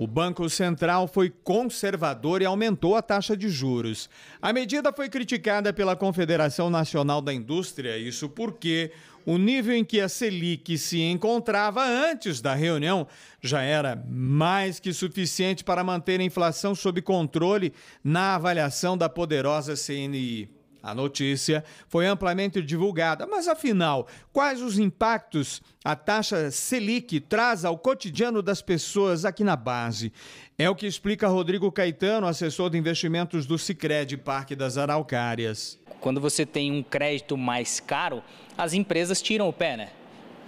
O Banco Central foi conservador e aumentou a taxa de juros. A medida foi criticada pela Confederação Nacional da Indústria, isso porque o nível em que a Selic se encontrava antes da reunião já era mais que suficiente para manter a inflação sob controle na avaliação da poderosa CNI. A notícia foi amplamente divulgada, mas afinal, quais os impactos a taxa Selic traz ao cotidiano das pessoas aqui na base? É o que explica Rodrigo Caetano, assessor de investimentos do Sicredi Parque das Araucárias. Quando você tem um crédito mais caro, as empresas tiram o pé, né?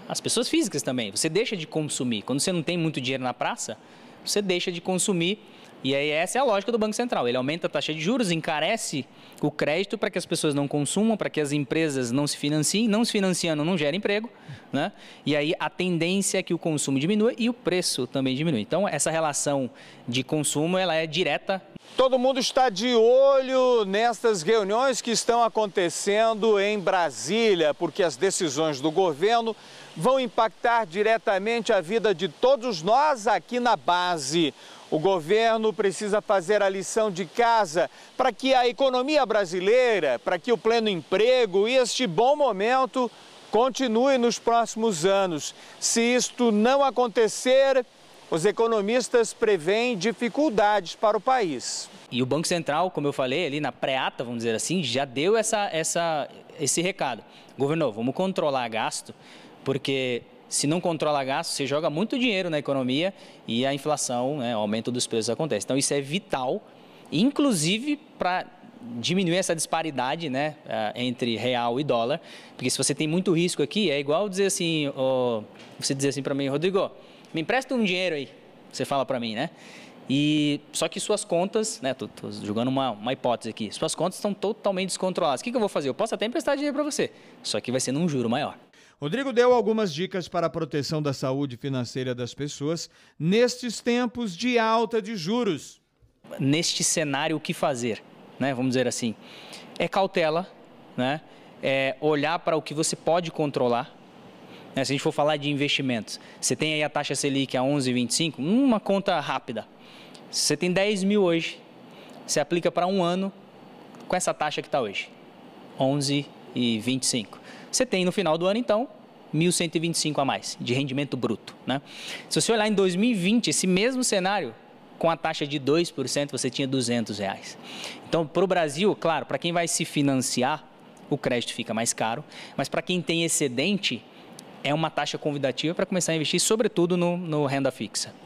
As pessoas físicas também. Você deixa de consumir. Quando você não tem muito dinheiro na praça, você deixa de consumir e aí essa é a lógica do Banco Central. Ele aumenta a taxa de juros, encarece o crédito para que as pessoas não consumam, para que as empresas não se financiem, não se financiando não gera emprego, né? E aí a tendência é que o consumo diminua e o preço também diminui. Então essa relação de consumo ela é direta. Todo mundo está de olho nestas reuniões que estão acontecendo em Brasília, porque as decisões do governo vão impactar diretamente a vida de todos nós aqui na base. O governo precisa fazer a lição de casa para que a economia brasileira, para que o pleno emprego e este bom momento continue nos próximos anos. Se isto não acontecer, os economistas preveem dificuldades para o país. E o Banco Central, como eu falei, ali na pré-ata, vamos dizer assim, já deu essa, essa, esse recado. Governo, vamos controlar gasto, porque se não controla gasto, você joga muito dinheiro na economia e a inflação, né, o aumento dos preços acontece. Então, isso é vital, inclusive para diminuir essa disparidade né, eh, entre real e dólar, porque se você tem muito risco aqui, é igual dizer assim, oh, você dizer assim para mim, Rodrigo, me empresta um dinheiro aí, você fala para mim, né? E só que suas contas, né? Tô, tô jogando uma, uma, hipótese aqui. Suas contas estão totalmente descontroladas. O que, que eu vou fazer? Eu posso até emprestar dinheiro para você, só que vai ser num juro maior. Rodrigo deu algumas dicas para a proteção da saúde financeira das pessoas nestes tempos de alta de juros. Neste cenário, o que fazer? Né? Vamos dizer assim, é cautela, né? é olhar para o que você pode controlar. Né? Se a gente for falar de investimentos, você tem aí a taxa Selic a 11,25, uma conta rápida. Você tem 10 mil hoje, você aplica para um ano com essa taxa que está hoje, 11,25. 1.125. Você tem no final do ano, então, 1.125 a mais de rendimento bruto. Né? Se você olhar em 2020, esse mesmo cenário, com a taxa de 2%, você tinha 200 reais. Então, para o Brasil, claro, para quem vai se financiar, o crédito fica mais caro, mas para quem tem excedente, é uma taxa convidativa para começar a investir, sobretudo no, no renda fixa.